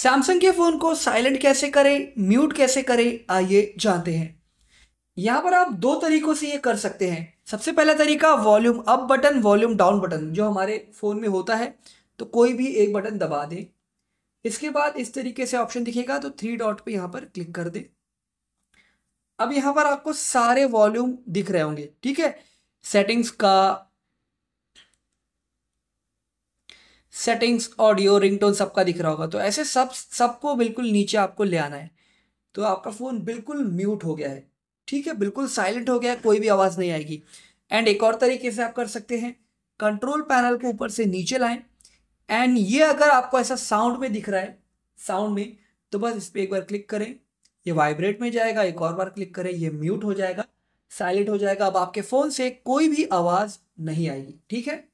Samsung के phone को silent कैसे करें म्यूट कैसे करें आइए जानते हैं यहाँ पर आप दो तरीकों से ये कर सकते हैं सबसे पहला तरीका volume up button volume down button जो हमारे फ़ोन में होता है तो कोई भी एक बटन दबा दें इसके बाद इस तरीके से ऑप्शन दिखेगा तो थ्री डॉट पे यहाँ पर क्लिक कर दें अब यहाँ पर आपको सारे वॉल्यूम दिख रहे होंगे ठीक है सेटिंग्स का सेटिंग्स ऑडियो रिंगटोन सबका दिख रहा होगा तो ऐसे सब सबको बिल्कुल नीचे आपको ले आना है तो आपका फ़ोन बिल्कुल म्यूट हो गया है ठीक है बिल्कुल साइलेंट हो गया है कोई भी आवाज़ नहीं आएगी एंड एक और तरीके से आप कर सकते हैं कंट्रोल पैनल को ऊपर से नीचे लाएं एंड ये अगर आपको ऐसा साउंड में दिख रहा है साउंड में तो बस इस पर एक बार क्लिक करें ये वाइब्रेट में जाएगा एक और बार क्लिक करें ये म्यूट हो जाएगा साइलेंट हो जाएगा अब आपके फ़ोन से कोई भी आवाज़ नहीं आएगी ठीक है